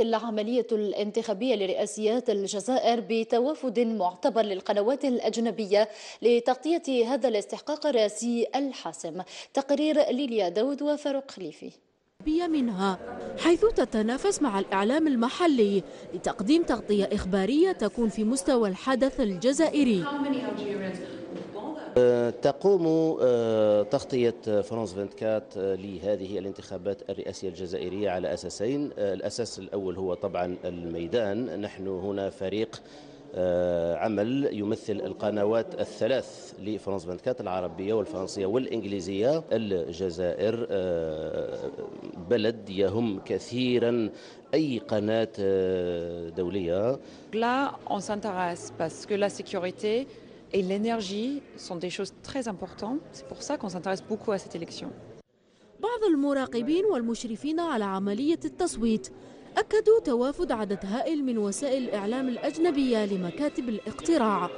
العملية الانتخابية لرئاسيات الجزائر بتوافد معتبر للقنوات الأجنبية لتغطية هذا الاستحقاق الرئاسي الحاسم تقرير ليليا داود وفاروق خليفي منها حيث تتنافس مع الإعلام المحلي لتقديم تغطية إخبارية تكون في مستوى الحدث الجزائري تقوم آه، تغطية آه، فرنس 24 آه، لهذه الانتخابات الرئاسية الجزائرية على أساسين الأساس الأول هو طبعا الميدان نحن هنا فريق عمل يمثل القنوات الثلاث لفرنس 24 العربية والفرنسية والإنجليزية الجزائر بلد يهم كثيرا أي قناة دولية لا، on s'intéresse parce que la sécurité, et l'énergie sont des choses très importantes. C'est pour ça qu'on s'intéresse beaucoup à cette élection. بعض المراقبين والمشرفين على عملية التصويت أكدوا توافد عدد هائل من وسائل الإعلام الأجنبية لمكاتب الاقتراع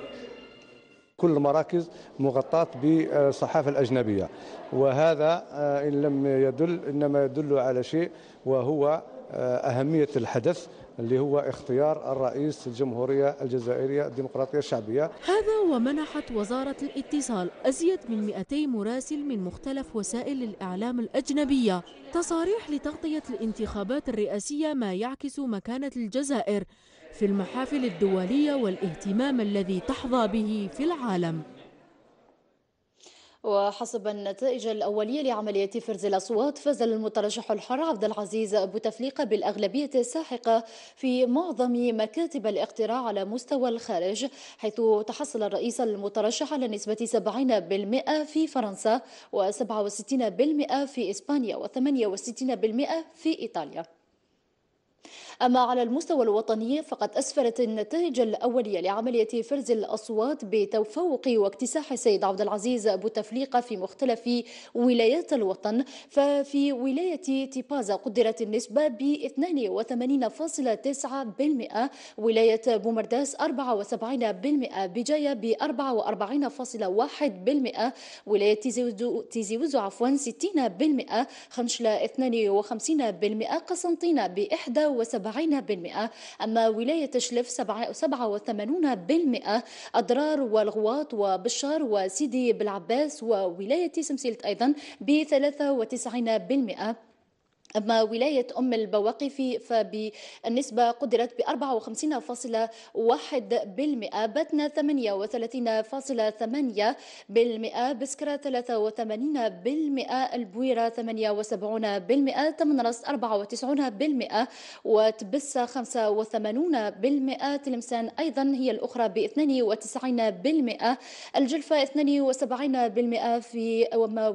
كل المراكز مغطاة بالصحافة الأجنبية وهذا آه، إن لم يدل إنما يدل على شيء وهو آه، أهمية الحدث اللي هو اختيار الرئيس الجمهورية الجزائرية الديمقراطية الشعبية هذا ومنحت وزارة الاتصال أزيد من 200 مراسل من مختلف وسائل الإعلام الأجنبية تصاريح لتغطية الانتخابات الرئاسية ما يعكس مكانة الجزائر في المحافل الدولية والاهتمام الذي تحظى به في العالم وحسب النتائج الأولية لعملية فرز الأصوات فاز المترشح الحر عبد العزيز أبو تفليقة بالأغلبية الساحقة في معظم مكاتب الاقتراع على مستوى الخارج حيث تحصل الرئيس المترشح على نسبة 70% في فرنسا و67% في إسبانيا و68% في إيطاليا أما على المستوى الوطني فقد أسفرت النتائج الأولية لعملية فرز الأصوات بتفوق واكتساح السيد عبد العزيز أبو تفليقة في مختلف ولايات الوطن ففي ولاية تيبازا قدرت النسبة ب 82.9% ولاية بومرداس 74% بجاية ب 44.1% ولاية تيزيوزو عفوا 60% خنشلة 52% قسنطينة ب 71 40% أما ولاية وثمانون 87% أضرار والغواط وبشار وسيدي بالعباس وولاية سمسيلت أيضا ب 93% أما ولاية أم البواقي فبالنسبة قدرت ب 54.1% بتنا 38.8% بسكرة 83% البويرة 78% تمنرس 94% وتبسة 85% تلمسان أيضا هي الأخرى ب 92% الجلفة 72% في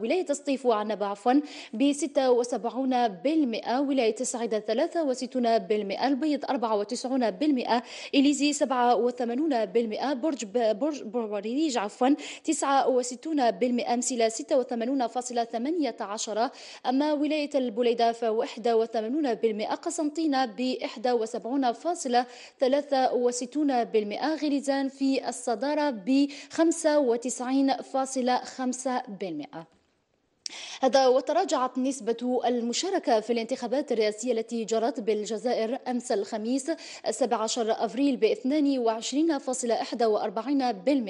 ولاية الصيف وعنب عفوا ب 76 بالمئة ولاية سعيدة ثلاثة وستون بالمئة البيض أربعة وتسعون بالمئة إليزي سبعة وثمانون بالمئة برج برج برج عفوا تسعة وستون بالمئة أمسلة ستة وثمانون فاصلة ثمانية عشرة أما ولاية البليدة فواحدة وثمانون بالمئة قسنطينة بإحدى وسبعون فاصلة ثلاثة وستون بالمئة غليزان في الصدارة بخمسة وتسعين فاصلة خمسة بالمئة هذا وتراجعت نسبة المشاركة في الانتخابات الرئاسية التي جرت بالجزائر أمس الخميس 17 أفريل ب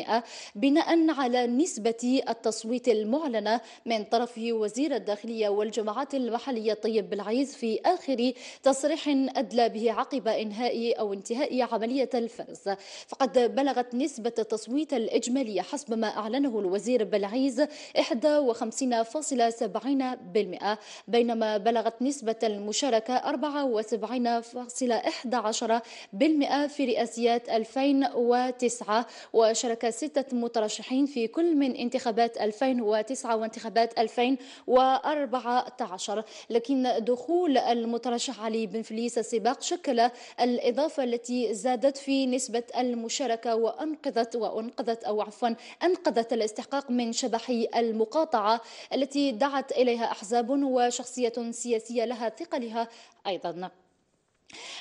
22.41% بناء على نسبة التصويت المعلنة من طرف وزير الداخلية والجماعات المحلية طيب بالعيز في آخر تصريح أدلى به عقب إنهاء أو انتهاء عملية الفرز فقد بلغت نسبة التصويت الإجمالية حسب ما أعلنه الوزير بالعيز 51.7% 70% بينما بلغت نسبة المشاركة 74.11% في رئاسيات 2009 وشارك ستة مترشحين في كل من انتخابات 2009 وانتخابات 2014 لكن دخول المترشح علي بن فليس السباق شكل الإضافة التي زادت في نسبة المشاركة وأنقذت وأنقذت أو عفوا أنقذت الاستحقاق من شبح المقاطعة التي دعا دعت إليها أحزاب وشخصية سياسية لها ثقلها أيضا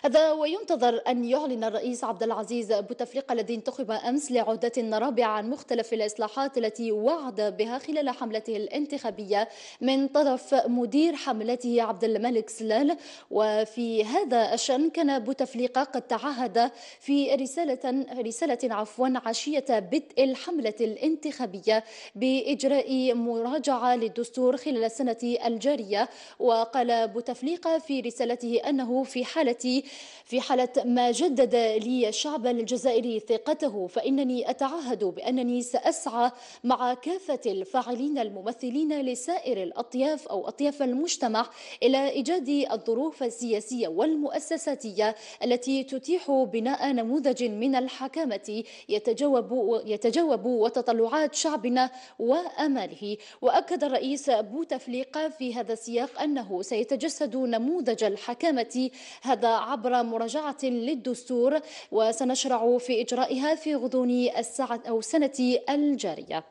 هذا وينتظر أن يعلن الرئيس عبد العزيز بوتفليقة الذي انتخب أمس لعودة رابعة عن مختلف الإصلاحات التي وعد بها خلال حملته الانتخابية من طرف مدير حملته عبد الملك سلال وفي هذا الشأن كان بوتفليقة قد تعهد في رسالة رسالة عفوا عشية بدء الحملة الانتخابية بإجراء مراجعة للدستور خلال السنة الجارية وقال بوتفليقة في رسالته أنه في حالة التي في حالة ما جدد لي الشعب الجزائري ثقته فإنني أتعهد بأنني سأسعى مع كافة الفاعلين الممثلين لسائر الأطياف أو أطياف المجتمع إلى إيجاد الظروف السياسية والمؤسساتية التي تتيح بناء نموذج من الحكامة يتجاوب يتجاوب وتطلعات شعبنا وأماله وأكد الرئيس بوتفليقة في هذا السياق أنه سيتجسد نموذج الحكامة هذا عبر مراجعة للدستور وسنشرع في إجرائها في غضون الساعة أو السنة الجارية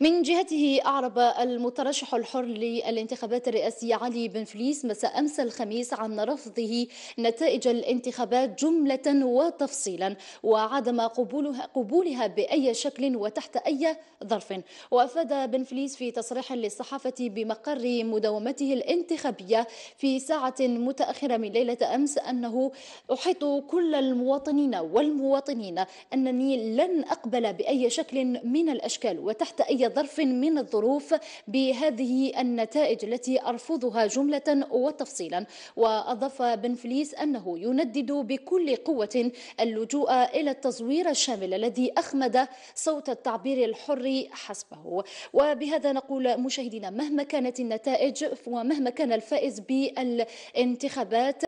من جهته أعرب المترشح الحر للانتخابات الرئاسية علي بن فليس مساء أمس الخميس عن رفضه نتائج الانتخابات جملة وتفصيلا وعدم قبولها, قبولها بأي شكل وتحت أي ظرف وأفاد بن فليس في تصريح للصحافة بمقر مداومته الانتخابية في ساعة متأخرة من ليلة أمس أنه أحيط كل المواطنين والمواطنين أنني لن أقبل بأي شكل من الأشكال وتحت تحت أي ظرف من الظروف بهذه النتائج التي أرفضها جملة وتفصيلا وأضاف بن فليس أنه يندد بكل قوة اللجوء إلى التزوير الشامل الذي أخمد صوت التعبير الحر حسبه وبهذا نقول مشاهدينا مهما كانت النتائج ومهما كان الفائز بالانتخابات